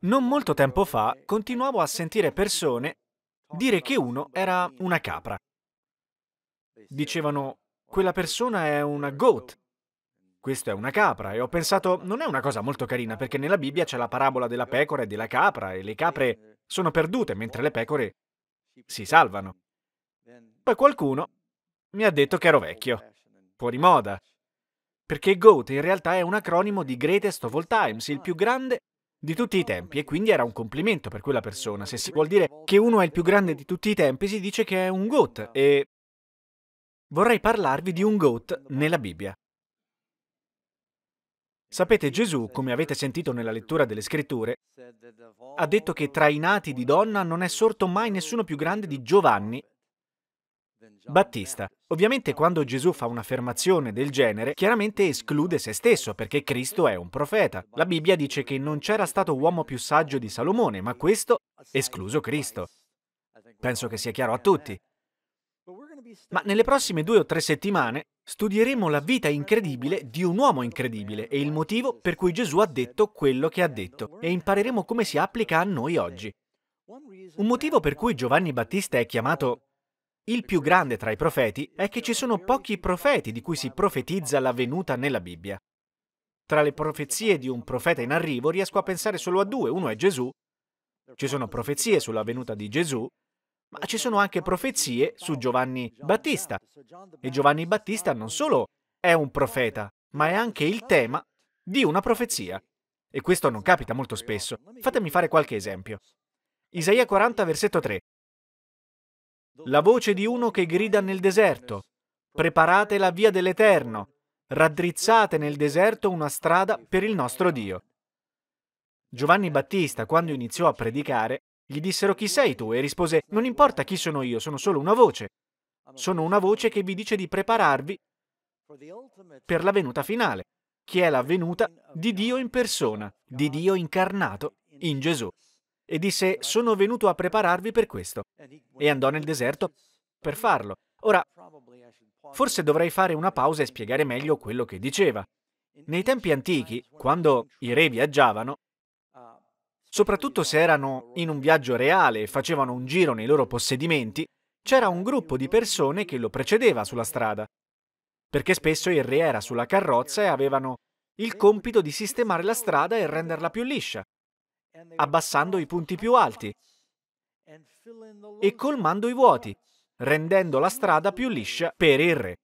Non molto tempo fa continuavo a sentire persone dire che uno era una capra. Dicevano, quella persona è una goat. Questo è una capra e ho pensato, non è una cosa molto carina perché nella Bibbia c'è la parabola della pecora e della capra e le capre sono perdute mentre le pecore si salvano. Poi qualcuno mi ha detto che ero vecchio, fuori moda, perché GOAT in realtà è un acronimo di Greatest of All Times, il più grande di tutti i tempi e quindi era un complimento per quella persona. Se si vuol dire che uno è il più grande di tutti i tempi, si dice che è un goat e vorrei parlarvi di un goat nella Bibbia. Sapete, Gesù, come avete sentito nella lettura delle scritture, ha detto che tra i nati di donna non è sorto mai nessuno più grande di Giovanni Battista. Ovviamente quando Gesù fa un'affermazione del genere, chiaramente esclude se stesso perché Cristo è un profeta. La Bibbia dice che non c'era stato uomo più saggio di Salomone, ma questo escluso Cristo. Penso che sia chiaro a tutti. Ma nelle prossime due o tre settimane studieremo la vita incredibile di un uomo incredibile e il motivo per cui Gesù ha detto quello che ha detto e impareremo come si applica a noi oggi. Un motivo per cui Giovanni Battista è chiamato il più grande tra i profeti è che ci sono pochi profeti di cui si profetizza la venuta nella Bibbia. Tra le profezie di un profeta in arrivo riesco a pensare solo a due, uno è Gesù. Ci sono profezie sulla venuta di Gesù, ma ci sono anche profezie su Giovanni Battista. E Giovanni Battista non solo è un profeta, ma è anche il tema di una profezia. E questo non capita molto spesso. Fatemi fare qualche esempio. Isaia 40, versetto 3 la voce di uno che grida nel deserto, preparate la via dell'Eterno, raddrizzate nel deserto una strada per il nostro Dio. Giovanni Battista, quando iniziò a predicare, gli dissero chi sei tu e rispose non importa chi sono io, sono solo una voce. Sono una voce che vi dice di prepararvi per la venuta finale, che è la venuta di Dio in persona, di Dio incarnato in Gesù e disse, sono venuto a prepararvi per questo. E andò nel deserto per farlo. Ora, forse dovrei fare una pausa e spiegare meglio quello che diceva. Nei tempi antichi, quando i re viaggiavano, soprattutto se erano in un viaggio reale e facevano un giro nei loro possedimenti, c'era un gruppo di persone che lo precedeva sulla strada, perché spesso il re era sulla carrozza e avevano il compito di sistemare la strada e renderla più liscia abbassando i punti più alti e colmando i vuoti, rendendo la strada più liscia per il re.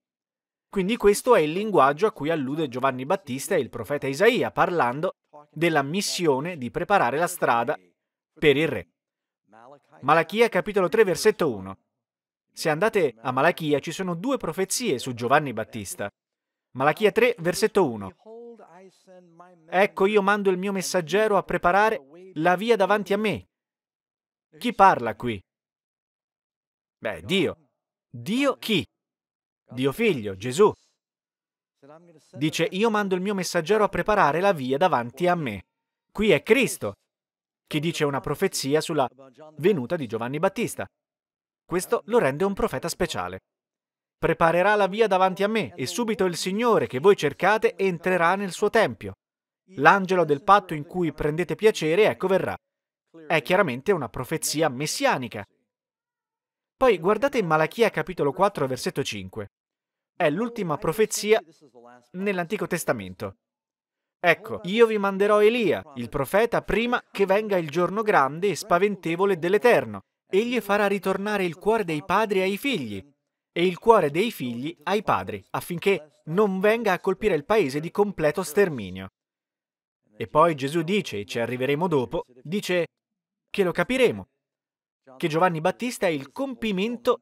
Quindi questo è il linguaggio a cui allude Giovanni Battista e il profeta Isaia, parlando della missione di preparare la strada per il re. Malachia capitolo 3 versetto 1. Se andate a Malachia ci sono due profezie su Giovanni Battista. Malachia 3, versetto 1. Ecco io mando il mio messaggero a preparare la via davanti a me. Chi parla qui? Beh, Dio. Dio chi? Dio figlio, Gesù. Dice, io mando il mio messaggero a preparare la via davanti a me. Qui è Cristo, che dice una profezia sulla venuta di Giovanni Battista. Questo lo rende un profeta speciale preparerà la via davanti a me e subito il Signore che voi cercate entrerà nel suo tempio. L'angelo del patto in cui prendete piacere, ecco verrà. È chiaramente una profezia messianica. Poi guardate in Malachia capitolo 4 versetto 5. È l'ultima profezia nell'Antico Testamento. Ecco, io vi manderò Elia, il profeta, prima che venga il giorno grande e spaventevole dell'Eterno. Egli farà ritornare il cuore dei padri ai figli e il cuore dei figli ai padri, affinché non venga a colpire il paese di completo sterminio. E poi Gesù dice, e ci arriveremo dopo, dice che lo capiremo, che Giovanni Battista è il compimento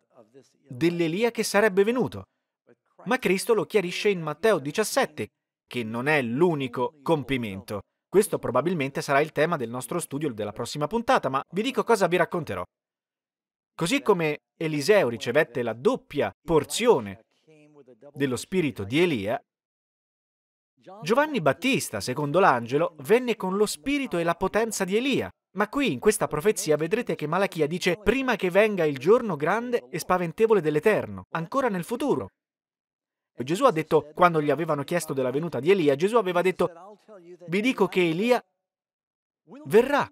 dell'Elia che sarebbe venuto. Ma Cristo lo chiarisce in Matteo 17, che non è l'unico compimento. Questo probabilmente sarà il tema del nostro studio della prossima puntata, ma vi dico cosa vi racconterò. Così come Eliseo ricevette la doppia porzione dello spirito di Elia, Giovanni Battista, secondo l'angelo, venne con lo spirito e la potenza di Elia. Ma qui in questa profezia vedrete che Malachia dice prima che venga il giorno grande e spaventevole dell'Eterno, ancora nel futuro. Gesù ha detto, quando gli avevano chiesto della venuta di Elia, Gesù aveva detto, vi dico che Elia verrà.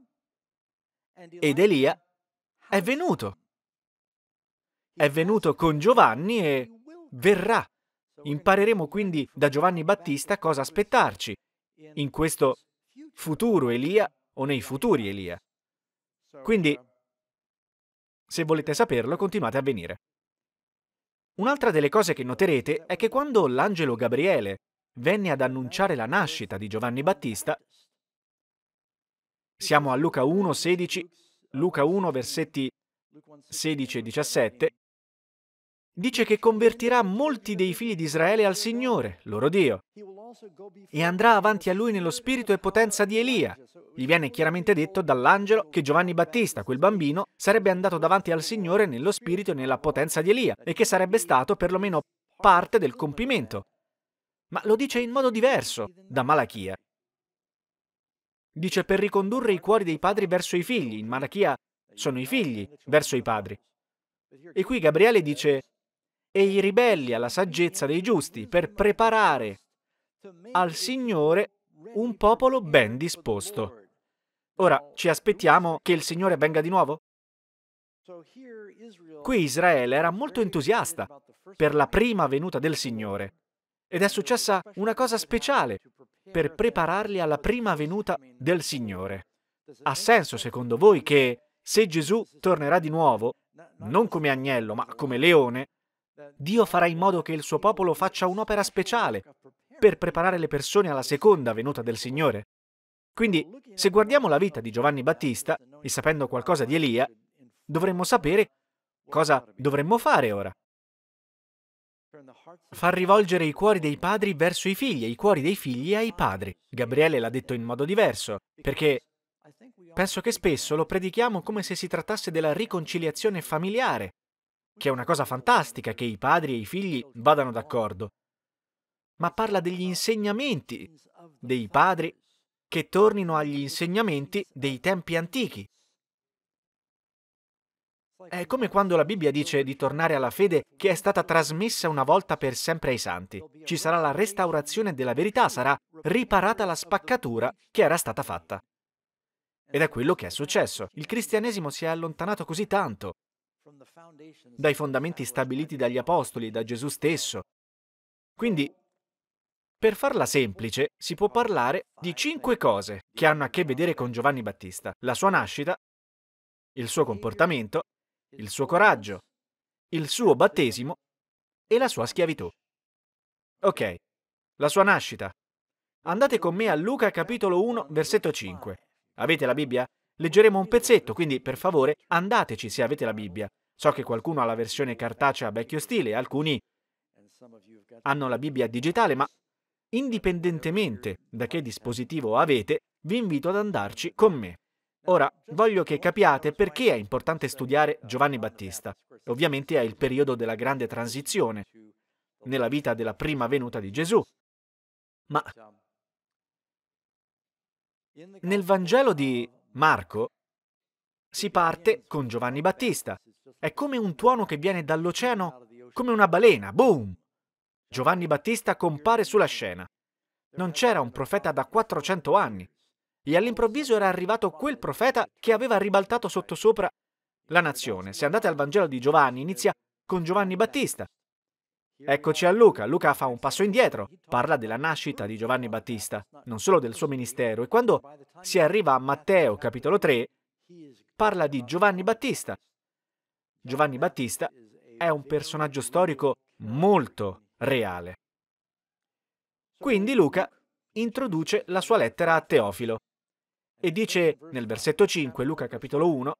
Ed Elia è venuto è venuto con Giovanni e verrà. Impareremo quindi da Giovanni Battista cosa aspettarci in questo futuro Elia o nei futuri Elia. Quindi, se volete saperlo, continuate a venire. Un'altra delle cose che noterete è che quando l'angelo Gabriele venne ad annunciare la nascita di Giovanni Battista, siamo a Luca 1, 16, Luca 1, versetti 16 e 17, dice che convertirà molti dei figli di Israele al Signore, loro Dio, e andrà avanti a lui nello spirito e potenza di Elia. Gli viene chiaramente detto dall'angelo che Giovanni Battista, quel bambino, sarebbe andato davanti al Signore nello spirito e nella potenza di Elia e che sarebbe stato perlomeno parte del compimento. Ma lo dice in modo diverso da Malachia. Dice per ricondurre i cuori dei padri verso i figli. In Malachia sono i figli verso i padri. E qui Gabriele dice e i ribelli alla saggezza dei giusti per preparare al Signore un popolo ben disposto. Ora, ci aspettiamo che il Signore venga di nuovo? Qui Israele era molto entusiasta per la prima venuta del Signore ed è successa una cosa speciale per prepararli alla prima venuta del Signore. Ha senso secondo voi che se Gesù tornerà di nuovo, non come agnello ma come leone, Dio farà in modo che il suo popolo faccia un'opera speciale per preparare le persone alla seconda venuta del Signore. Quindi, se guardiamo la vita di Giovanni Battista e sapendo qualcosa di Elia, dovremmo sapere cosa dovremmo fare ora. Far rivolgere i cuori dei padri verso i figli e i cuori dei figli ai padri. Gabriele l'ha detto in modo diverso, perché penso che spesso lo predichiamo come se si trattasse della riconciliazione familiare, che è una cosa fantastica che i padri e i figli vadano d'accordo, ma parla degli insegnamenti dei padri che tornino agli insegnamenti dei tempi antichi. È come quando la Bibbia dice di tornare alla fede che è stata trasmessa una volta per sempre ai santi. Ci sarà la restaurazione della verità, sarà riparata la spaccatura che era stata fatta. Ed è quello che è successo. Il cristianesimo si è allontanato così tanto dai fondamenti stabiliti dagli Apostoli e da Gesù stesso. Quindi, per farla semplice, si può parlare di cinque cose che hanno a che vedere con Giovanni Battista. La sua nascita, il suo comportamento, il suo coraggio, il suo battesimo e la sua schiavitù. Ok, la sua nascita. Andate con me a Luca capitolo 1, versetto 5. Avete la Bibbia? Leggeremo un pezzetto, quindi per favore andateci se avete la Bibbia. So che qualcuno ha la versione cartacea a vecchio stile, alcuni hanno la Bibbia digitale, ma indipendentemente da che dispositivo avete, vi invito ad andarci con me. Ora, voglio che capiate perché è importante studiare Giovanni Battista. Ovviamente è il periodo della grande transizione, nella vita della prima venuta di Gesù. Ma nel Vangelo di Marco si parte con Giovanni Battista, è come un tuono che viene dall'oceano, come una balena, boom! Giovanni Battista compare sulla scena. Non c'era un profeta da 400 anni e all'improvviso era arrivato quel profeta che aveva ribaltato sottosopra la nazione. Se andate al Vangelo di Giovanni, inizia con Giovanni Battista. Eccoci a Luca. Luca fa un passo indietro, parla della nascita di Giovanni Battista, non solo del suo ministero. E quando si arriva a Matteo, capitolo 3, parla di Giovanni Battista, Giovanni Battista è un personaggio storico molto reale. Quindi Luca introduce la sua lettera a Teofilo e dice nel versetto 5, Luca capitolo 1,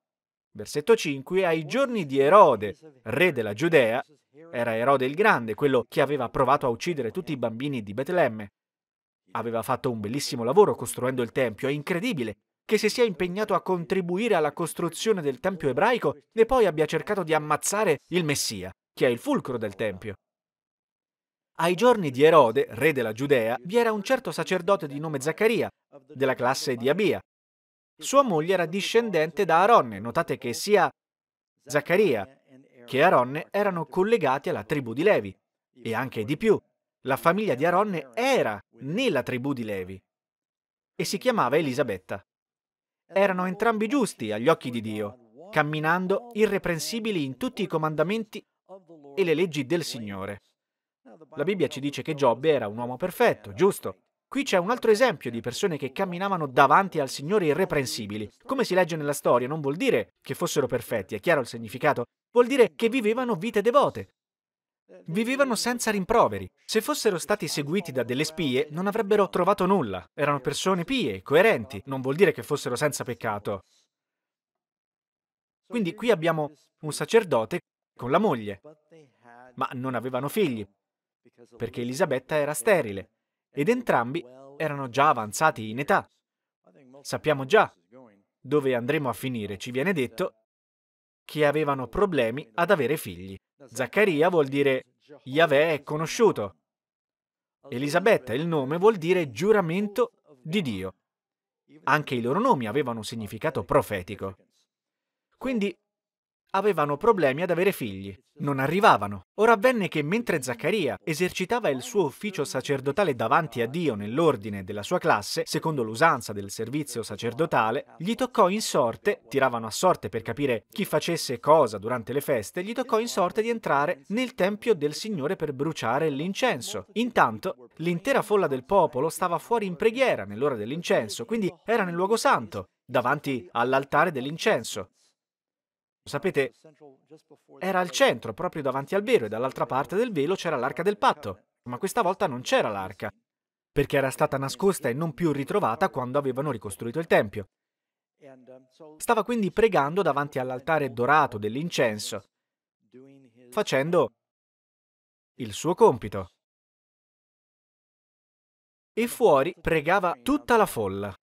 versetto 5, ai giorni di Erode, re della Giudea, era Erode il Grande, quello che aveva provato a uccidere tutti i bambini di Betlemme. Aveva fatto un bellissimo lavoro costruendo il Tempio, è incredibile, che si sia impegnato a contribuire alla costruzione del Tempio ebraico e poi abbia cercato di ammazzare il Messia, che è il fulcro del Tempio. Ai giorni di Erode, re della Giudea, vi era un certo sacerdote di nome Zaccaria, della classe di Abia. Sua moglie era discendente da Aronne. Notate che sia Zaccaria che Aronne erano collegati alla tribù di Levi. E anche di più, la famiglia di Aronne era nella tribù di Levi. E si chiamava Elisabetta erano entrambi giusti agli occhi di Dio, camminando irreprensibili in tutti i comandamenti e le leggi del Signore. La Bibbia ci dice che Giobbe era un uomo perfetto, giusto. Qui c'è un altro esempio di persone che camminavano davanti al Signore irreprensibili. Come si legge nella storia non vuol dire che fossero perfetti, è chiaro il significato, vuol dire che vivevano vite devote, Vivevano senza rimproveri. Se fossero stati seguiti da delle spie, non avrebbero trovato nulla. Erano persone pie, coerenti, non vuol dire che fossero senza peccato. Quindi qui abbiamo un sacerdote con la moglie, ma non avevano figli, perché Elisabetta era sterile, ed entrambi erano già avanzati in età. Sappiamo già dove andremo a finire, ci viene detto, che avevano problemi ad avere figli. Zaccaria vuol dire Yahweh è conosciuto. Elisabetta, il nome, vuol dire giuramento di Dio. Anche i loro nomi avevano un significato profetico. Quindi avevano problemi ad avere figli, non arrivavano. Ora avvenne che mentre Zaccaria esercitava il suo ufficio sacerdotale davanti a Dio nell'ordine della sua classe, secondo l'usanza del servizio sacerdotale, gli toccò in sorte, tiravano a sorte per capire chi facesse cosa durante le feste, gli toccò in sorte di entrare nel tempio del Signore per bruciare l'incenso. Intanto l'intera folla del popolo stava fuori in preghiera nell'ora dell'incenso, quindi era nel luogo santo, davanti all'altare dell'incenso. Sapete, era al centro, proprio davanti al velo, e dall'altra parte del velo c'era l'arca del patto, ma questa volta non c'era l'arca, perché era stata nascosta e non più ritrovata quando avevano ricostruito il Tempio. Stava quindi pregando davanti all'altare dorato dell'incenso, facendo il suo compito. E fuori pregava tutta la folla.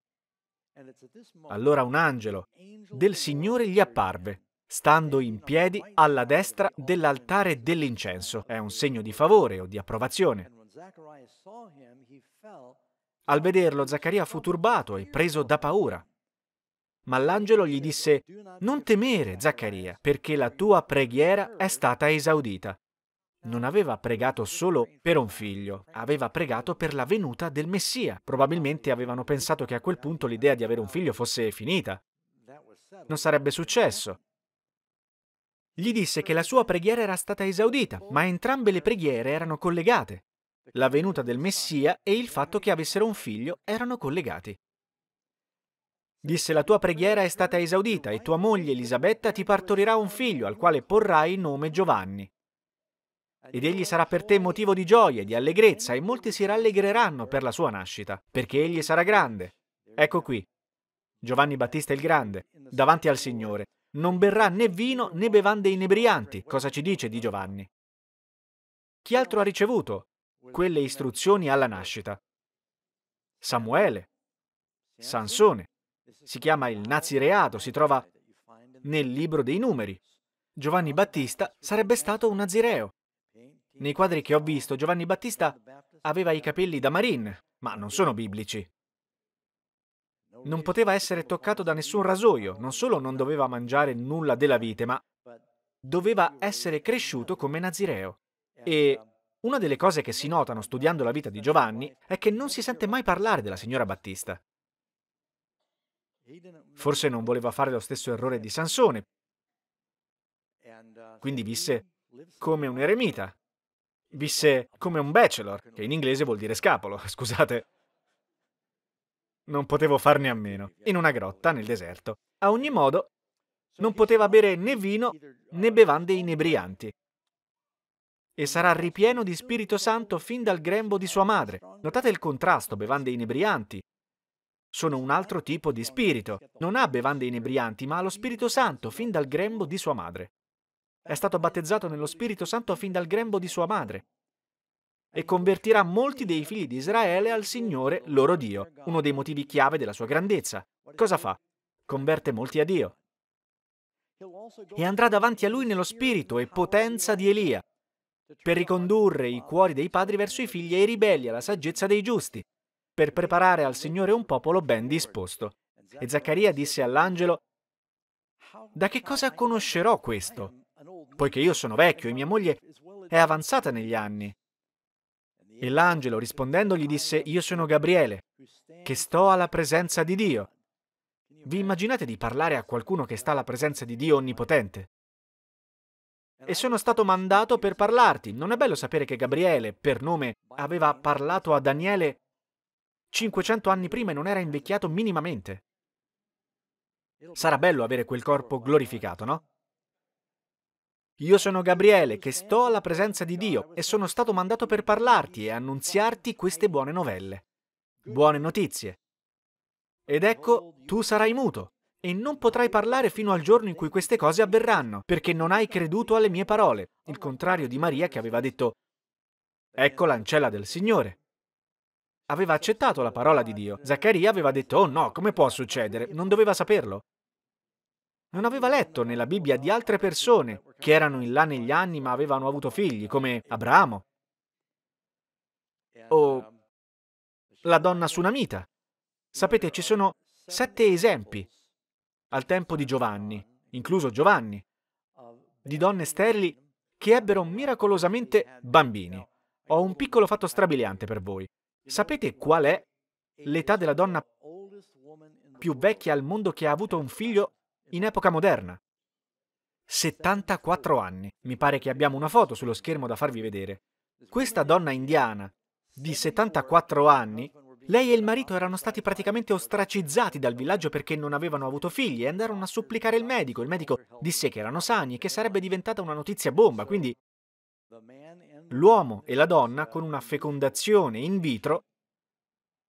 Allora un angelo del Signore gli apparve stando in piedi alla destra dell'altare dell'incenso. È un segno di favore o di approvazione. Al vederlo Zaccaria fu turbato e preso da paura. Ma l'angelo gli disse, Non temere, Zaccaria, perché la tua preghiera è stata esaudita. Non aveva pregato solo per un figlio, aveva pregato per la venuta del Messia. Probabilmente avevano pensato che a quel punto l'idea di avere un figlio fosse finita. Non sarebbe successo. Gli disse che la sua preghiera era stata esaudita, ma entrambe le preghiere erano collegate. La venuta del Messia e il fatto che avessero un figlio erano collegati. Disse la tua preghiera è stata esaudita e tua moglie Elisabetta ti partorirà un figlio al quale porrai il nome Giovanni. Ed egli sarà per te motivo di gioia e di allegrezza e molti si rallegreranno per la sua nascita, perché egli sarà grande. Ecco qui, Giovanni Battista il Grande, davanti al Signore, non berrà né vino né bevande inebrianti, cosa ci dice di Giovanni. Chi altro ha ricevuto quelle istruzioni alla nascita? Samuele, Sansone, si chiama il nazireato, si trova nel libro dei numeri. Giovanni Battista sarebbe stato un nazireo. Nei quadri che ho visto, Giovanni Battista aveva i capelli da marin, ma non sono biblici non poteva essere toccato da nessun rasoio, non solo non doveva mangiare nulla della vite, ma doveva essere cresciuto come nazireo. E una delle cose che si notano studiando la vita di Giovanni è che non si sente mai parlare della signora Battista. Forse non voleva fare lo stesso errore di Sansone, quindi visse come un eremita, visse come un bachelor, che in inglese vuol dire scapolo, scusate. Non potevo farne a meno, in una grotta nel deserto. A ogni modo, non poteva bere né vino né bevande inebrianti. E sarà ripieno di Spirito Santo fin dal grembo di sua madre. Notate il contrasto, bevande inebrianti. Sono un altro tipo di spirito. Non ha bevande inebrianti, ma ha lo Spirito Santo fin dal grembo di sua madre. È stato battezzato nello Spirito Santo fin dal grembo di sua madre e convertirà molti dei figli di Israele al Signore loro Dio, uno dei motivi chiave della sua grandezza. Cosa fa? Converte molti a Dio. E andrà davanti a lui nello spirito e potenza di Elia, per ricondurre i cuori dei padri verso i figli e i ribelli alla saggezza dei giusti, per preparare al Signore un popolo ben disposto. E Zaccaria disse all'angelo, da che cosa conoscerò questo? Poiché io sono vecchio e mia moglie è avanzata negli anni. E l'angelo rispondendo gli disse, io sono Gabriele, che sto alla presenza di Dio. Vi immaginate di parlare a qualcuno che sta alla presenza di Dio Onnipotente? E sono stato mandato per parlarti. Non è bello sapere che Gabriele, per nome, aveva parlato a Daniele 500 anni prima e non era invecchiato minimamente. Sarà bello avere quel corpo glorificato, no? Io sono Gabriele, che sto alla presenza di Dio e sono stato mandato per parlarti e annunziarti queste buone novelle. Buone notizie. Ed ecco, tu sarai muto e non potrai parlare fino al giorno in cui queste cose avverranno, perché non hai creduto alle mie parole, il contrario di Maria che aveva detto, ecco l'ancella del Signore. Aveva accettato la parola di Dio. Zaccaria aveva detto, oh no, come può succedere? Non doveva saperlo. Non aveva letto nella Bibbia di altre persone che erano in là negli anni ma avevano avuto figli, come Abramo o la donna sunamita. Sapete, ci sono sette esempi al tempo di Giovanni, incluso Giovanni, di donne sterili che ebbero miracolosamente bambini. Ho un piccolo fatto strabiliante per voi. Sapete qual è l'età della donna più vecchia al mondo che ha avuto un figlio in epoca esatto. moderna. 74 anni, mi pare che abbiamo una foto sullo schermo da farvi vedere. Questa donna indiana di 74 anni, lei e il marito erano stati praticamente ostracizzati dal villaggio perché non avevano avuto figli e andarono a supplicare il medico. Il medico disse che erano sani e che sarebbe diventata una notizia bomba, quindi l'uomo e la donna con una uh, fecondazione in vitro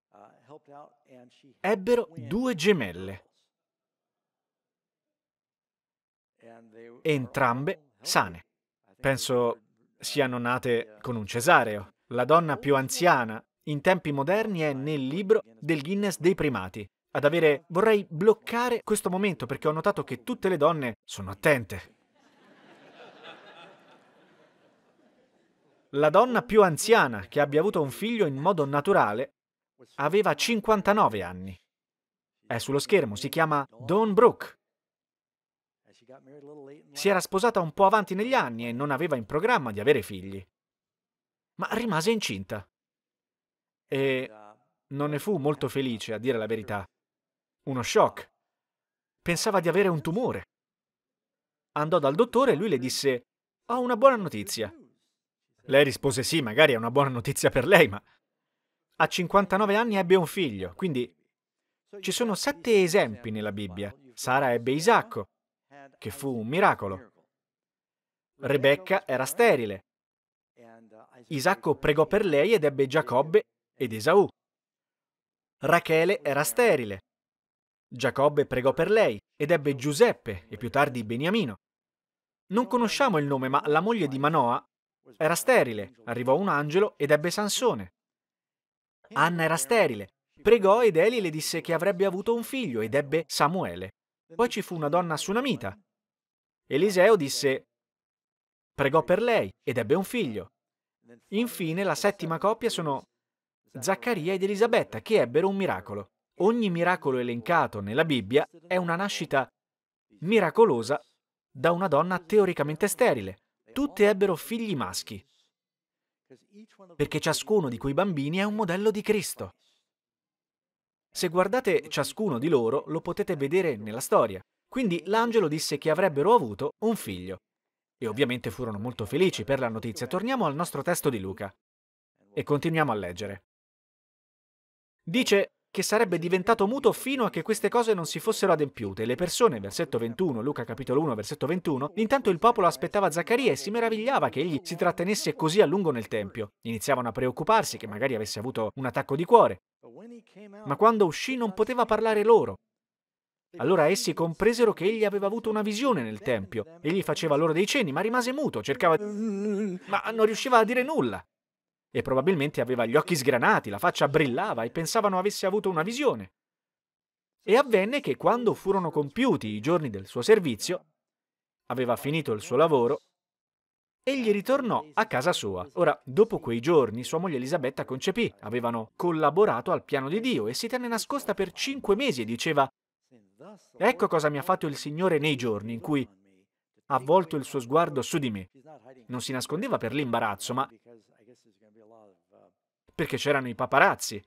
uh, ebbero due gemelle. entrambe sane. Penso siano nate con un cesareo. La donna più anziana in tempi moderni è nel libro del Guinness dei primati. Ad avere vorrei bloccare questo momento perché ho notato che tutte le donne sono attente. La donna più anziana che abbia avuto un figlio in modo naturale aveva 59 anni. È sullo schermo, si chiama Dawn Brooke. Si era sposata un po' avanti negli anni e non aveva in programma di avere figli. Ma rimase incinta. E non ne fu molto felice, a dire la verità. Uno shock. Pensava di avere un tumore. Andò dal dottore e lui le disse, ho una buona notizia. Lei rispose sì, magari è una buona notizia per lei, ma... A 59 anni ebbe un figlio, quindi ci sono sette esempi nella Bibbia. Sara ebbe Isacco, che fu un miracolo. Rebecca era sterile. Isacco pregò per lei ed ebbe Giacobbe ed Esaù. Rachele era sterile. Giacobbe pregò per lei ed ebbe Giuseppe e più tardi Beniamino. Non conosciamo il nome, ma la moglie di Manoa era sterile, arrivò un angelo ed ebbe Sansone. Anna era sterile, pregò ed Eli le disse che avrebbe avuto un figlio ed ebbe Samuele. Poi ci fu una donna sunamita Eliseo disse, pregò per lei ed ebbe un figlio. Infine la settima coppia sono Zaccaria ed Elisabetta che ebbero un miracolo. Ogni miracolo elencato nella Bibbia è una nascita miracolosa da una donna teoricamente sterile. Tutte ebbero figli maschi, perché ciascuno di quei bambini è un modello di Cristo. Se guardate ciascuno di loro lo potete vedere nella storia. Quindi l'angelo disse che avrebbero avuto un figlio. E ovviamente furono molto felici per la notizia. Torniamo al nostro testo di Luca e continuiamo a leggere. Dice che sarebbe diventato muto fino a che queste cose non si fossero adempiute. Le persone, versetto 21, Luca capitolo 1, versetto 21, intanto il popolo aspettava Zaccaria e si meravigliava che egli si trattenesse così a lungo nel Tempio. Iniziavano a preoccuparsi che magari avesse avuto un attacco di cuore. Ma quando uscì non poteva parlare loro, allora essi compresero che egli aveva avuto una visione nel Tempio. Egli faceva loro dei cenni, ma rimase muto, cercava... di... ma non riusciva a dire nulla. E probabilmente aveva gli occhi sgranati, la faccia brillava e pensavano avesse avuto una visione. E avvenne che quando furono compiuti i giorni del suo servizio, aveva finito il suo lavoro, egli ritornò a casa sua. Ora, dopo quei giorni, sua moglie Elisabetta concepì, avevano collaborato al piano di Dio e si tenne nascosta per cinque mesi e diceva Ecco cosa mi ha fatto il Signore nei giorni in cui ha volto il suo sguardo su di me. Non si nascondeva per l'imbarazzo, ma perché c'erano i paparazzi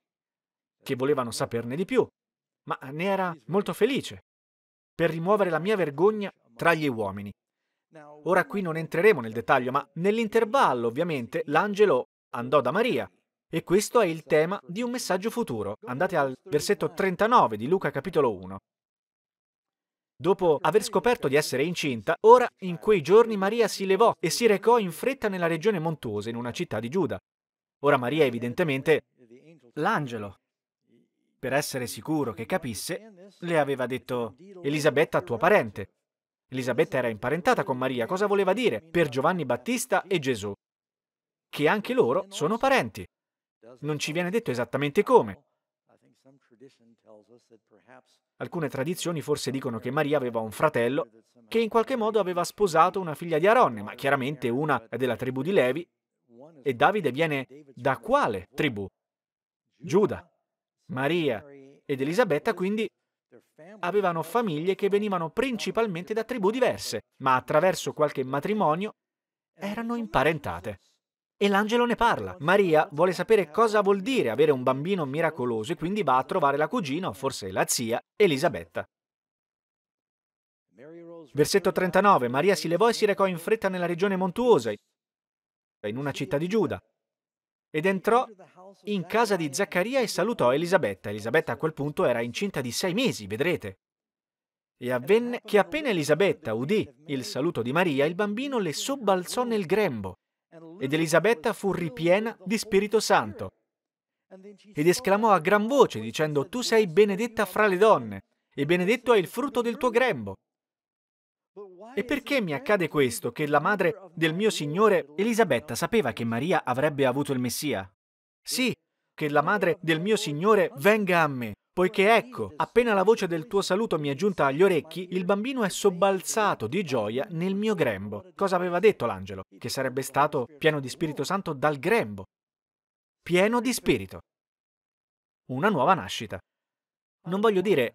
che volevano saperne di più, ma ne era molto felice per rimuovere la mia vergogna tra gli uomini. Ora qui non entreremo nel dettaglio, ma nell'intervallo ovviamente l'angelo andò da Maria e questo è il tema di un messaggio futuro. Andate al versetto 39 di Luca capitolo 1. Dopo aver scoperto di essere incinta, ora in quei giorni Maria si levò e si recò in fretta nella regione montuosa, in una città di Giuda. Ora Maria è evidentemente, l'angelo, per essere sicuro che capisse, le aveva detto, Elisabetta tua parente. Elisabetta era imparentata con Maria, cosa voleva dire per Giovanni Battista e Gesù? Che anche loro sono parenti. Non ci viene detto esattamente come, Alcune tradizioni forse dicono che Maria aveva un fratello che in qualche modo aveva sposato una figlia di Aronne, ma chiaramente una è della tribù di Levi. E Davide viene da quale tribù? Giuda. Maria ed Elisabetta quindi avevano famiglie che venivano principalmente da tribù diverse, ma attraverso qualche matrimonio erano imparentate. E l'angelo ne parla. Maria vuole sapere cosa vuol dire avere un bambino miracoloso e quindi va a trovare la cugina, o forse la zia, Elisabetta. Versetto 39. Maria si levò e si recò in fretta nella regione montuosa, in una città di Giuda, ed entrò in casa di Zaccaria e salutò Elisabetta. Elisabetta a quel punto era incinta di sei mesi, vedrete. E avvenne che appena Elisabetta udì il saluto di Maria, il bambino le sobbalzò nel grembo ed Elisabetta fu ripiena di Spirito Santo. Ed esclamò a gran voce dicendo, Tu sei benedetta fra le donne, e benedetto è il frutto del tuo grembo. E perché mi accade questo, che la madre del mio Signore, Elisabetta, sapeva che Maria avrebbe avuto il Messia? Sì, che la madre del mio Signore venga a me. Poiché ecco, appena la voce del tuo saluto mi è giunta agli orecchi, il bambino è sobbalzato di gioia nel mio grembo. Cosa aveva detto l'angelo? Che sarebbe stato pieno di Spirito Santo dal grembo. Pieno di Spirito. Una nuova nascita. Non voglio dire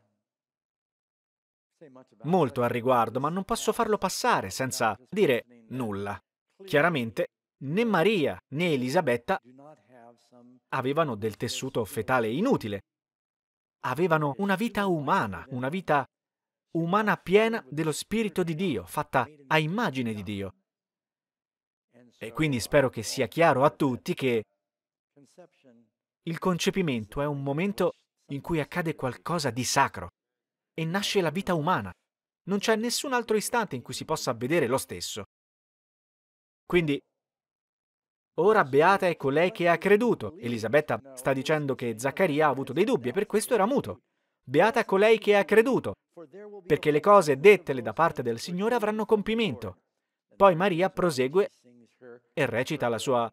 molto al riguardo, ma non posso farlo passare senza dire nulla. Chiaramente, né Maria né Elisabetta avevano del tessuto fetale inutile, avevano una vita umana, una vita umana piena dello Spirito di Dio, fatta a immagine di Dio. E quindi spero che sia chiaro a tutti che il concepimento è un momento in cui accade qualcosa di sacro e nasce la vita umana. Non c'è nessun altro istante in cui si possa vedere lo stesso. Quindi Ora beata è colei che ha creduto. Elisabetta sta dicendo che Zaccaria ha avuto dei dubbi e per questo era muto. Beata colei che ha creduto, perché le cose dettele da parte del Signore avranno compimento. Poi Maria prosegue e recita la sua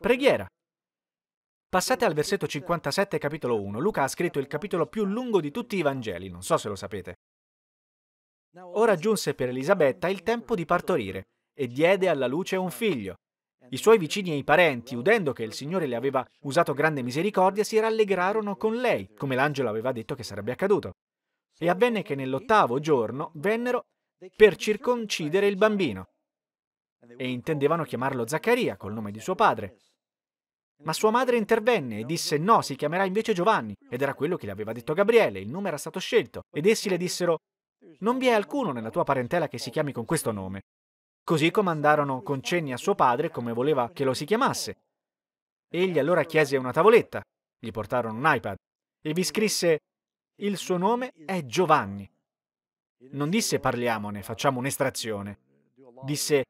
preghiera. Passate al versetto 57, capitolo 1. Luca ha scritto il capitolo più lungo di tutti i Vangeli, non so se lo sapete. Ora giunse per Elisabetta il tempo di partorire e diede alla luce un figlio. I suoi vicini e i parenti, udendo che il Signore le aveva usato grande misericordia, si rallegrarono con lei, come l'angelo aveva detto che sarebbe accaduto. E avvenne che nell'ottavo giorno vennero per circoncidere il bambino. E intendevano chiamarlo Zaccaria, col nome di suo padre. Ma sua madre intervenne e disse no, si chiamerà invece Giovanni, ed era quello che le aveva detto Gabriele, il nome era stato scelto, ed essi le dissero, non vi è alcuno nella tua parentela che si chiami con questo nome. Così comandarono con cenni a suo padre come voleva che lo si chiamasse. Egli allora chiese una tavoletta, gli portarono un iPad e vi scrisse Il suo nome è Giovanni. Non disse parliamone, facciamo un'estrazione. Disse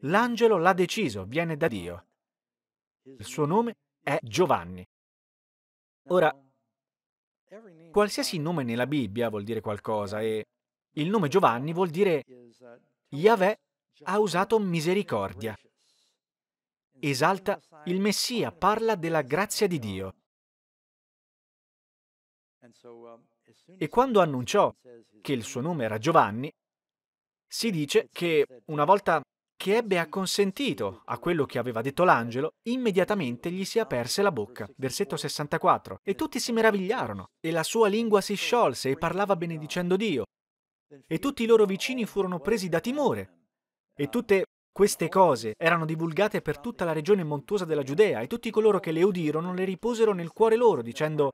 L'angelo l'ha deciso, viene da Dio. Il suo nome è Giovanni. Ora, qualsiasi nome nella Bibbia vuol dire qualcosa e il nome Giovanni vuol dire Yahweh ha usato misericordia. Esalta il Messia, parla della grazia di Dio. E quando annunciò che il suo nome era Giovanni, si dice che una volta che ebbe acconsentito a quello che aveva detto l'angelo, immediatamente gli si aperse la bocca. Versetto 64. E tutti si meravigliarono, e la sua lingua si sciolse e parlava benedicendo Dio. E tutti i loro vicini furono presi da timore. E tutte queste cose erano divulgate per tutta la regione montuosa della Giudea e tutti coloro che le udirono le riposero nel cuore loro, dicendo,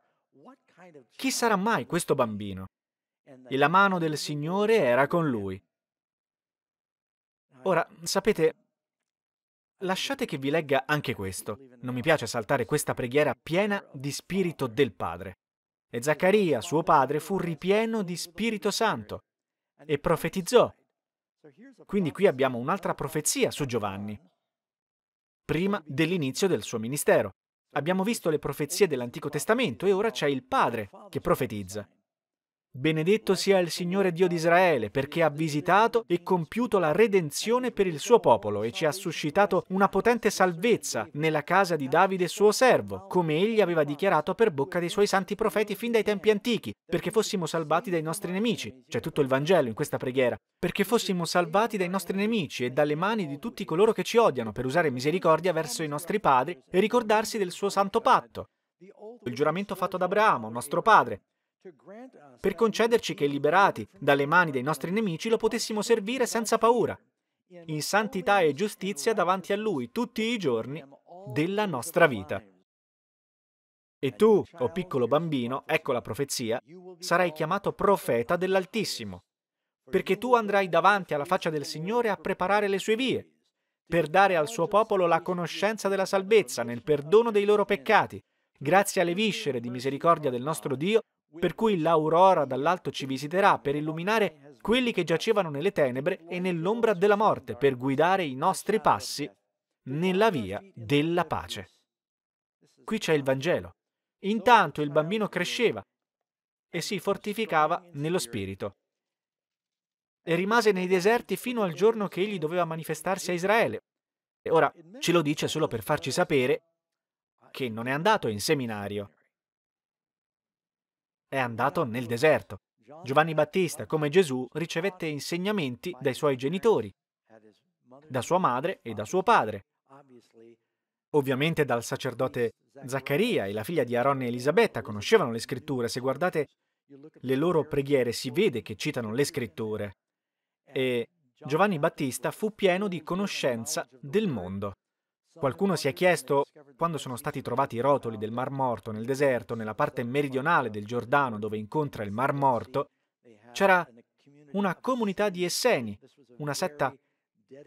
chi sarà mai questo bambino? E la mano del Signore era con lui. Ora, sapete, lasciate che vi legga anche questo. Non mi piace saltare questa preghiera piena di spirito del Padre. E Zaccaria, suo padre, fu ripieno di Spirito Santo e profetizzò quindi qui abbiamo un'altra profezia su Giovanni, prima dell'inizio del suo ministero. Abbiamo visto le profezie dell'Antico Testamento e ora c'è il Padre che profetizza. Benedetto sia il Signore Dio di Israele, perché ha visitato e compiuto la redenzione per il suo popolo e ci ha suscitato una potente salvezza nella casa di Davide suo servo, come egli aveva dichiarato per bocca dei suoi santi profeti fin dai tempi antichi, perché fossimo salvati dai nostri nemici. C'è tutto il Vangelo in questa preghiera. Perché fossimo salvati dai nostri nemici e dalle mani di tutti coloro che ci odiano, per usare misericordia verso i nostri padri e ricordarsi del suo santo patto. Il giuramento fatto ad Abramo, nostro padre, per concederci che liberati dalle mani dei nostri nemici lo potessimo servire senza paura, in santità e giustizia davanti a Lui tutti i giorni della nostra vita. E tu, o piccolo bambino, ecco la profezia, sarai chiamato profeta dell'Altissimo, perché tu andrai davanti alla faccia del Signore a preparare le sue vie, per dare al suo popolo la conoscenza della salvezza nel perdono dei loro peccati, grazie alle viscere di misericordia del nostro Dio per cui l'aurora dall'alto ci visiterà per illuminare quelli che giacevano nelle tenebre e nell'ombra della morte, per guidare i nostri passi nella via della pace. Qui c'è il Vangelo. Intanto il bambino cresceva e si fortificava nello spirito. E rimase nei deserti fino al giorno che egli doveva manifestarsi a Israele. E ora ce lo dice solo per farci sapere che non è andato in seminario, è andato nel deserto. Giovanni Battista, come Gesù, ricevette insegnamenti dai suoi genitori, da sua madre e da suo padre, ovviamente dal sacerdote Zaccaria e la figlia di Aaron e Elisabetta conoscevano le scritture. Se guardate le loro preghiere si vede che citano le scritture. E Giovanni Battista fu pieno di conoscenza del mondo. Qualcuno si è chiesto, quando sono stati trovati i rotoli del Mar Morto nel deserto, nella parte meridionale del Giordano dove incontra il Mar Morto, c'era una comunità di Esseni, una setta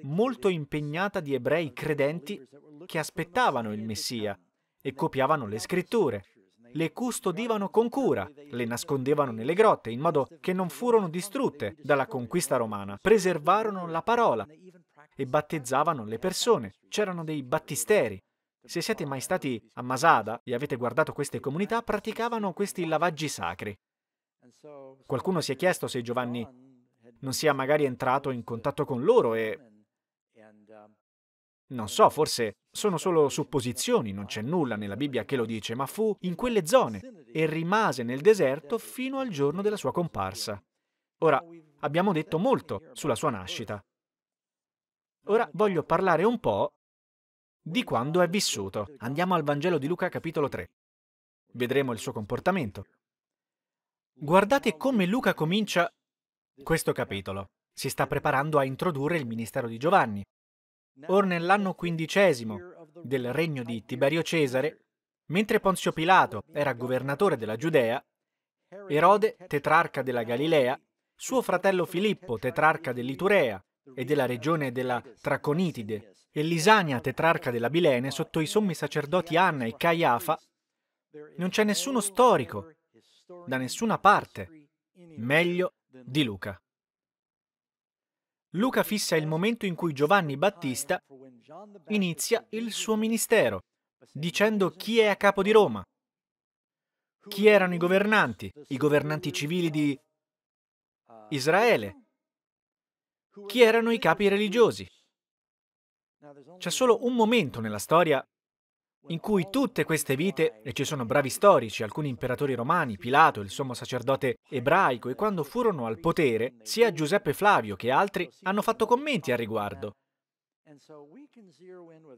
molto impegnata di ebrei credenti che aspettavano il Messia e copiavano le scritture, le custodivano con cura, le nascondevano nelle grotte in modo che non furono distrutte dalla conquista romana, preservarono la parola e battezzavano le persone. C'erano dei battisteri. Se siete mai stati a Masada e avete guardato queste comunità, praticavano questi lavaggi sacri. Qualcuno si è chiesto se Giovanni non sia magari entrato in contatto con loro e... Non so, forse sono solo supposizioni, non c'è nulla nella Bibbia che lo dice, ma fu in quelle zone e rimase nel deserto fino al giorno della sua comparsa. Ora, abbiamo detto molto sulla sua nascita. Ora voglio parlare un po' di quando è vissuto. Andiamo al Vangelo di Luca capitolo 3. Vedremo il suo comportamento. Guardate come Luca comincia questo capitolo. Si sta preparando a introdurre il ministero di Giovanni. Or nell'anno quindicesimo del regno di Tiberio Cesare, mentre Ponzio Pilato era governatore della Giudea, Erode, tetrarca della Galilea, suo fratello Filippo, tetrarca dell'Iturea, e della regione della Traconitide, e Lisania, tetrarca della Bilene, sotto i sommi sacerdoti Anna e Caiafa, non c'è nessuno storico, da nessuna parte, meglio di Luca. Luca fissa il momento in cui Giovanni Battista inizia il suo ministero, dicendo chi è a capo di Roma, chi erano i governanti, i governanti civili di Israele, chi erano i capi religiosi. C'è solo un momento nella storia in cui tutte queste vite, e ci sono bravi storici, alcuni imperatori romani, Pilato, il sommo sacerdote ebraico, e quando furono al potere, sia Giuseppe Flavio che altri hanno fatto commenti al riguardo.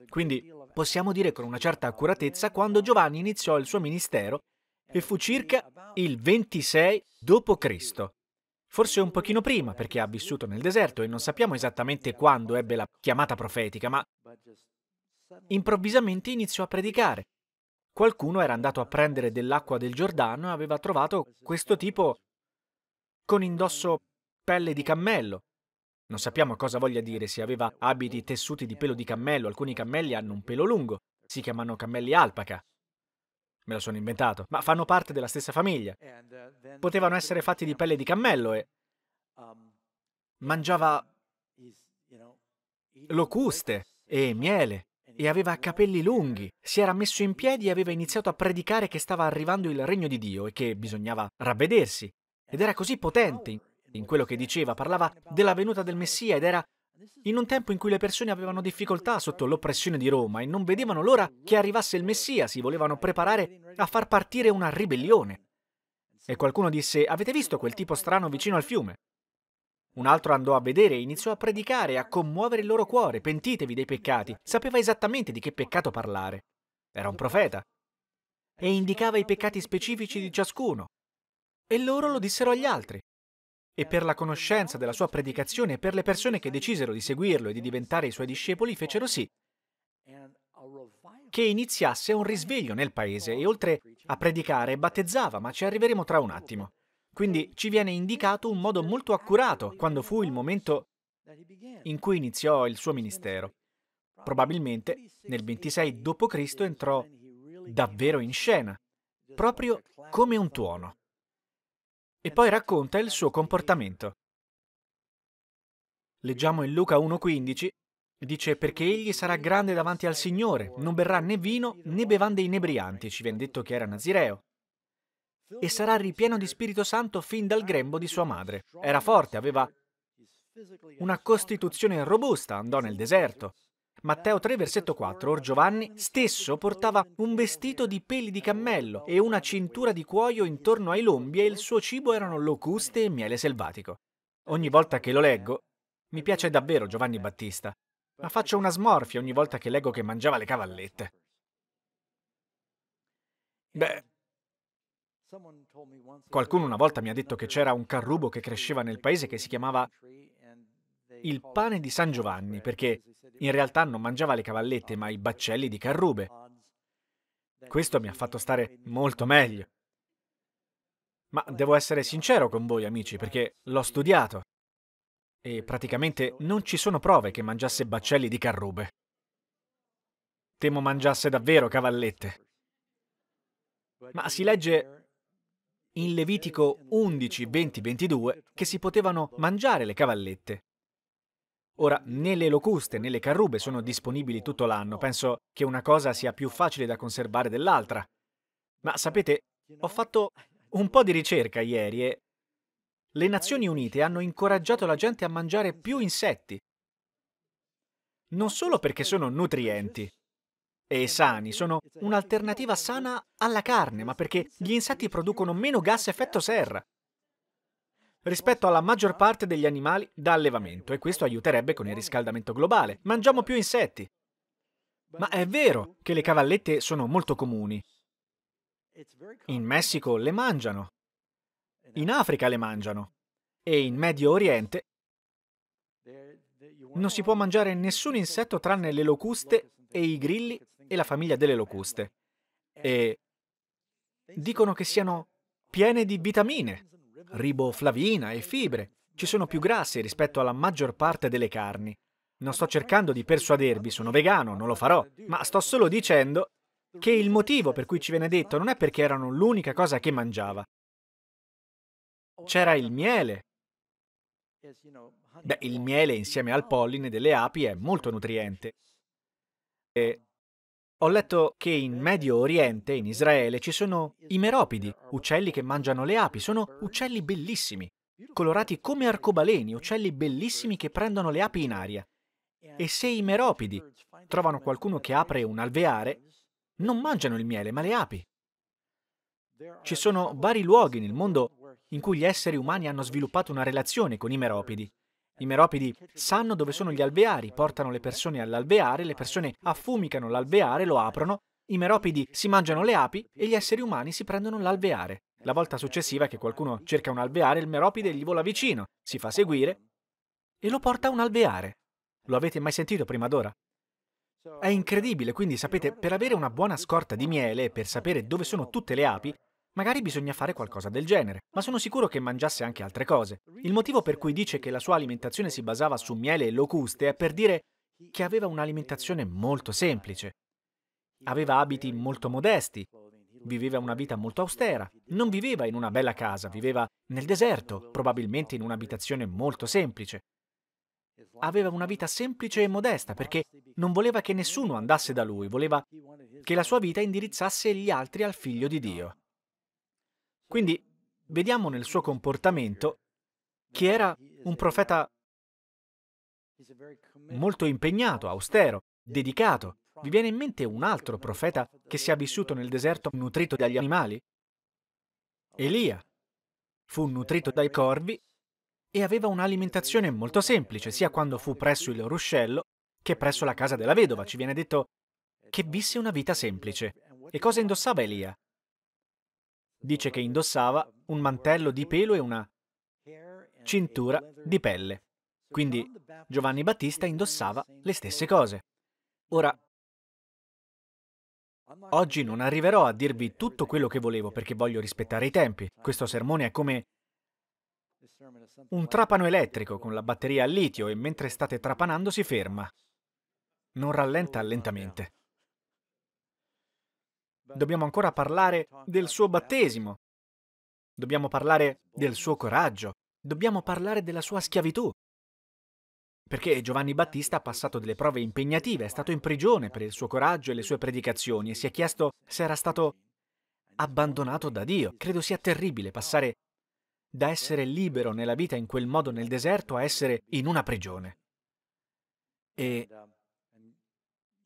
Quindi possiamo dire con una certa accuratezza quando Giovanni iniziò il suo ministero e fu circa il 26 d.C forse un pochino prima perché ha vissuto nel deserto e non sappiamo esattamente quando ebbe la chiamata profetica, ma improvvisamente iniziò a predicare. Qualcuno era andato a prendere dell'acqua del Giordano e aveva trovato questo tipo con indosso pelle di cammello. Non sappiamo cosa voglia dire, se aveva abiti tessuti di pelo di cammello, alcuni cammelli hanno un pelo lungo, si chiamano cammelli alpaca me lo sono inventato, ma fanno parte della stessa famiglia. Uh, Potevano essere fatti di pelle di cammello e um, mangiava locuste e miele e aveva capelli lunghi. Si era messo in piedi e aveva iniziato a predicare che stava arrivando il regno di Dio e che bisognava ravvedersi. Ed era così potente in quello che diceva, parlava della venuta del Messia ed era in un tempo in cui le persone avevano difficoltà sotto l'oppressione di Roma e non vedevano l'ora che arrivasse il Messia, si volevano preparare a far partire una ribellione. E qualcuno disse, avete visto quel tipo strano vicino al fiume? Un altro andò a vedere e iniziò a predicare, a commuovere il loro cuore, pentitevi dei peccati, sapeva esattamente di che peccato parlare. Era un profeta. E indicava i peccati specifici di ciascuno. E loro lo dissero agli altri e per la conoscenza della sua predicazione e per le persone che decisero di seguirlo e di diventare i suoi discepoli fecero sì che iniziasse un risveglio nel paese e oltre a predicare battezzava, ma ci arriveremo tra un attimo. Quindi ci viene indicato un modo molto accurato quando fu il momento in cui iniziò il suo ministero. Probabilmente nel 26 d.C. entrò davvero in scena, proprio come un tuono e poi racconta il suo comportamento. Leggiamo in Luca 1.15, dice perché egli sarà grande davanti al Signore, non berrà né vino né bevande inebrianti, ci viene detto che era nazireo, e sarà ripieno di Spirito Santo fin dal grembo di sua madre. Era forte, aveva una costituzione robusta, andò nel deserto, Matteo 3, versetto 4, Or Giovanni stesso portava un vestito di peli di cammello e una cintura di cuoio intorno ai lombi e il suo cibo erano locuste e miele selvatico. Ogni volta che lo leggo, mi piace davvero Giovanni Battista, ma faccio una smorfia ogni volta che leggo che mangiava le cavallette. Beh, qualcuno una volta mi ha detto che c'era un carrubo che cresceva nel paese che si chiamava il pane di San Giovanni, perché in realtà non mangiava le cavallette, ma i baccelli di carrube. Questo mi ha fatto stare molto meglio. Ma devo essere sincero con voi, amici, perché l'ho studiato. E praticamente non ci sono prove che mangiasse baccelli di carrube. Temo mangiasse davvero cavallette. Ma si legge in Levitico 11, 20, 22 che si potevano mangiare le cavallette. Ora, né le locuste né le carrube sono disponibili tutto l'anno, penso che una cosa sia più facile da conservare dell'altra. Ma sapete, ho fatto un po' di ricerca ieri e le Nazioni Unite hanno incoraggiato la gente a mangiare più insetti. Non solo perché sono nutrienti e sani, sono un'alternativa sana alla carne, ma perché gli insetti producono meno gas effetto serra rispetto alla maggior parte degli animali da allevamento e questo aiuterebbe con il riscaldamento globale. Mangiamo più insetti. Ma è vero che le cavallette sono molto comuni. In Messico le mangiano, in Africa le mangiano e in Medio Oriente non si può mangiare nessun insetto tranne le locuste e i grilli e la famiglia delle locuste. E dicono che siano piene di vitamine riboflavina e fibre. Ci sono più grassi rispetto alla maggior parte delle carni. Non sto cercando di persuadervi, sono vegano, non lo farò, ma sto solo dicendo che il motivo per cui ci viene detto non è perché erano l'unica cosa che mangiava. C'era il miele. Beh, il miele insieme al polline delle api è molto nutriente. E ho letto che in Medio Oriente, in Israele, ci sono i meropidi, uccelli che mangiano le api, sono uccelli bellissimi, colorati come arcobaleni, uccelli bellissimi che prendono le api in aria. E se i meropidi trovano qualcuno che apre un alveare, non mangiano il miele, ma le api. Ci sono vari luoghi nel mondo in cui gli esseri umani hanno sviluppato una relazione con i meropidi. I meropidi sanno dove sono gli alveari, portano le persone all'alveare, le persone affumicano l'alveare, lo aprono, i meropidi si mangiano le api e gli esseri umani si prendono l'alveare. La volta successiva che qualcuno cerca un alveare, il meropide gli vola vicino, si fa seguire e lo porta a un alveare. Lo avete mai sentito prima d'ora? È incredibile, quindi sapete, per avere una buona scorta di miele e per sapere dove sono tutte le api, Magari bisogna fare qualcosa del genere, ma sono sicuro che mangiasse anche altre cose. Il motivo per cui dice che la sua alimentazione si basava su miele e locuste è per dire che aveva un'alimentazione molto semplice. Aveva abiti molto modesti, viveva una vita molto austera, non viveva in una bella casa, viveva nel deserto, probabilmente in un'abitazione molto semplice. Aveva una vita semplice e modesta perché non voleva che nessuno andasse da lui, voleva che la sua vita indirizzasse gli altri al figlio di Dio. Quindi vediamo nel suo comportamento che era un profeta molto impegnato, austero, dedicato. Vi viene in mente un altro profeta che si è vissuto nel deserto nutrito dagli animali? Elia fu nutrito dai corvi e aveva un'alimentazione molto semplice, sia quando fu presso il ruscello che presso la casa della vedova. Ci viene detto che visse una vita semplice. E cosa indossava Elia? Dice che indossava un mantello di pelo e una cintura di pelle. Quindi Giovanni Battista indossava le stesse cose. Ora, oggi non arriverò a dirvi tutto quello che volevo perché voglio rispettare i tempi. Questo sermone è come un trapano elettrico con la batteria a litio e mentre state trapanando si ferma. Non rallenta lentamente. Dobbiamo ancora parlare del suo battesimo. Dobbiamo parlare del suo coraggio. Dobbiamo parlare della sua schiavitù. Perché Giovanni Battista ha passato delle prove impegnative, è stato in prigione per il suo coraggio e le sue predicazioni e si è chiesto se era stato abbandonato da Dio. Credo sia terribile passare da essere libero nella vita in quel modo nel deserto a essere in una prigione. E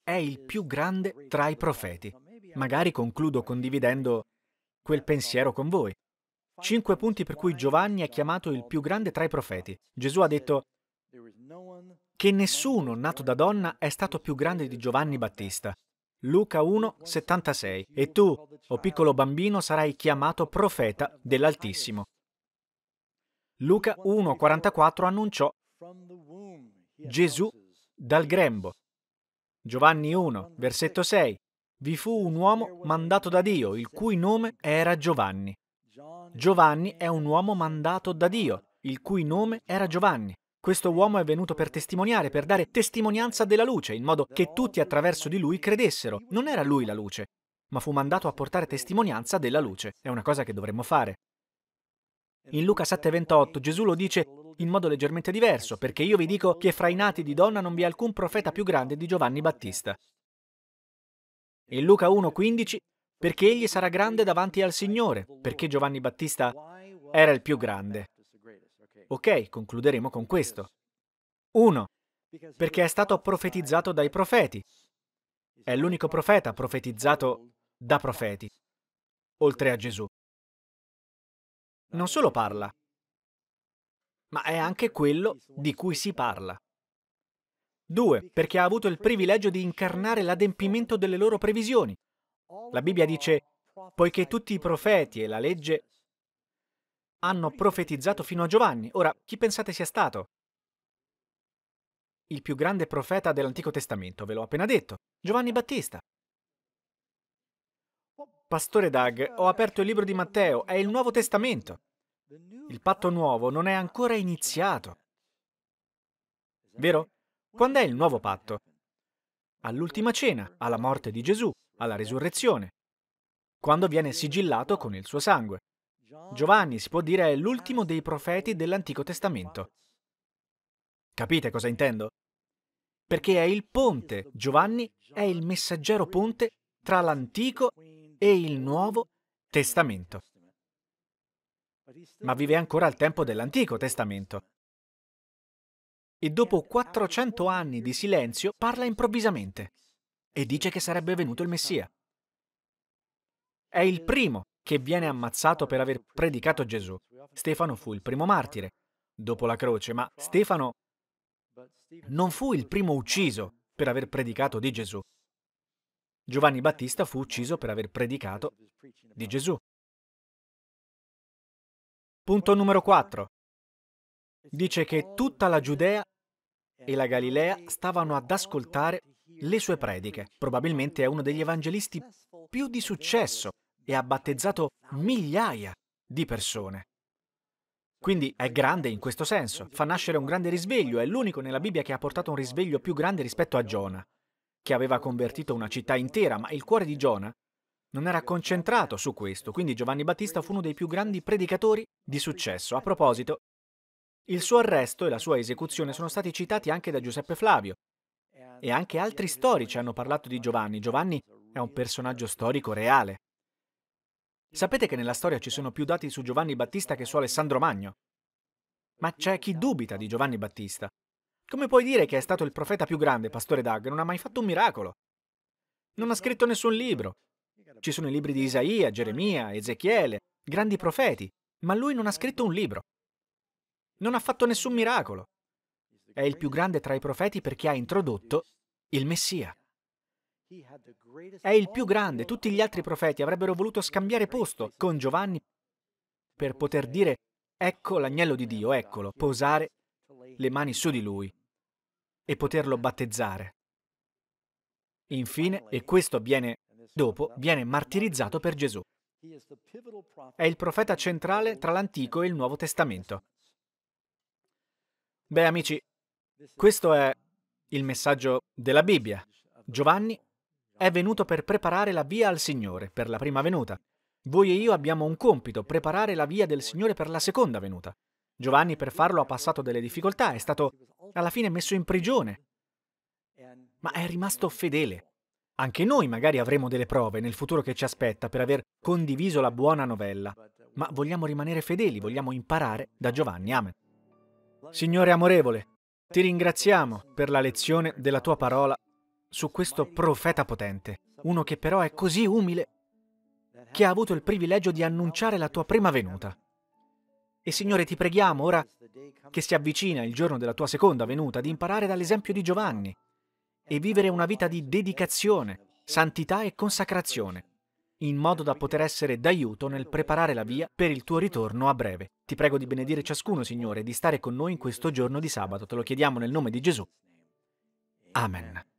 è il più grande tra i profeti. Magari concludo condividendo quel pensiero con voi. Cinque punti per cui Giovanni è chiamato il più grande tra i profeti. Gesù ha detto che nessuno nato da donna è stato più grande di Giovanni Battista. Luca 1, 76. E tu, o piccolo bambino, sarai chiamato profeta dell'Altissimo. Luca 1, 44 annunciò Gesù dal grembo. Giovanni 1, versetto 6 vi fu un uomo mandato da Dio, il cui nome era Giovanni. Giovanni è un uomo mandato da Dio, il cui nome era Giovanni. Questo uomo è venuto per testimoniare, per dare testimonianza della luce, in modo che tutti attraverso di lui credessero. Non era lui la luce, ma fu mandato a portare testimonianza della luce. È una cosa che dovremmo fare. In Luca 7:28 Gesù lo dice in modo leggermente diverso, perché io vi dico che fra i nati di donna non vi è alcun profeta più grande di Giovanni Battista. In Luca 1,15, perché egli sarà grande davanti al Signore, perché Giovanni Battista era il più grande. Ok, concluderemo con questo. 1. Perché è stato profetizzato dai profeti. È l'unico profeta profetizzato da profeti, oltre a Gesù. Non solo parla, ma è anche quello di cui si parla. Due, perché ha avuto il privilegio di incarnare l'adempimento delle loro previsioni. La Bibbia dice, poiché tutti i profeti e la legge hanno profetizzato fino a Giovanni. Ora, chi pensate sia stato? Il più grande profeta dell'Antico Testamento, ve l'ho appena detto, Giovanni Battista. Pastore Doug, ho aperto il libro di Matteo, è il Nuovo Testamento. Il patto nuovo non è ancora iniziato. Vero? Quando è il nuovo patto? All'ultima cena, alla morte di Gesù, alla resurrezione, quando viene sigillato con il suo sangue. Giovanni si può dire è l'ultimo dei profeti dell'Antico Testamento. Capite cosa intendo? Perché è il ponte. Giovanni è il messaggero ponte tra l'Antico e il Nuovo Testamento. Ma vive ancora al tempo dell'Antico Testamento e dopo 400 anni di silenzio parla improvvisamente e dice che sarebbe venuto il Messia. È il primo che viene ammazzato per aver predicato Gesù. Stefano fu il primo martire dopo la croce, ma Stefano non fu il primo ucciso per aver predicato di Gesù. Giovanni Battista fu ucciso per aver predicato di Gesù. Punto numero 4. Dice che tutta la Giudea e la Galilea stavano ad ascoltare le sue prediche. Probabilmente è uno degli evangelisti più di successo e ha battezzato migliaia di persone. Quindi è grande in questo senso, fa nascere un grande risveglio, è l'unico nella Bibbia che ha portato un risveglio più grande rispetto a Giona, che aveva convertito una città intera, ma il cuore di Giona non era concentrato su questo, quindi Giovanni Battista fu uno dei più grandi predicatori di successo. A proposito, il suo arresto e la sua esecuzione sono stati citati anche da Giuseppe Flavio e anche altri storici hanno parlato di Giovanni. Giovanni è un personaggio storico reale. Sapete che nella storia ci sono più dati su Giovanni Battista che su Alessandro Magno? Ma c'è chi dubita di Giovanni Battista. Come puoi dire che è stato il profeta più grande, pastore Dag? Non ha mai fatto un miracolo. Non ha scritto nessun libro. Ci sono i libri di Isaia, Geremia, Ezechiele, grandi profeti, ma lui non ha scritto un libro non ha fatto nessun miracolo. È il più grande tra i profeti perché ha introdotto il Messia. È il più grande, tutti gli altri profeti avrebbero voluto scambiare posto con Giovanni per poter dire ecco l'agnello di Dio, eccolo, posare le mani su di lui e poterlo battezzare. Infine, e questo avviene dopo, viene martirizzato per Gesù. È il profeta centrale tra l'Antico e il Nuovo Testamento. Beh amici, questo è il messaggio della Bibbia. Giovanni è venuto per preparare la via al Signore per la prima venuta. Voi e io abbiamo un compito, preparare la via del Signore per la seconda venuta. Giovanni per farlo ha passato delle difficoltà, è stato alla fine messo in prigione, ma è rimasto fedele. Anche noi magari avremo delle prove nel futuro che ci aspetta per aver condiviso la buona novella, ma vogliamo rimanere fedeli, vogliamo imparare da Giovanni. Amen. Signore amorevole, ti ringraziamo per la lezione della tua parola su questo profeta potente, uno che però è così umile che ha avuto il privilegio di annunciare la tua prima venuta. E Signore, ti preghiamo ora che si avvicina il giorno della tua seconda venuta di imparare dall'esempio di Giovanni e vivere una vita di dedicazione, santità e consacrazione in modo da poter essere d'aiuto nel preparare la via per il tuo ritorno a breve. Ti prego di benedire ciascuno, Signore, e di stare con noi in questo giorno di sabato. Te lo chiediamo nel nome di Gesù. Amen.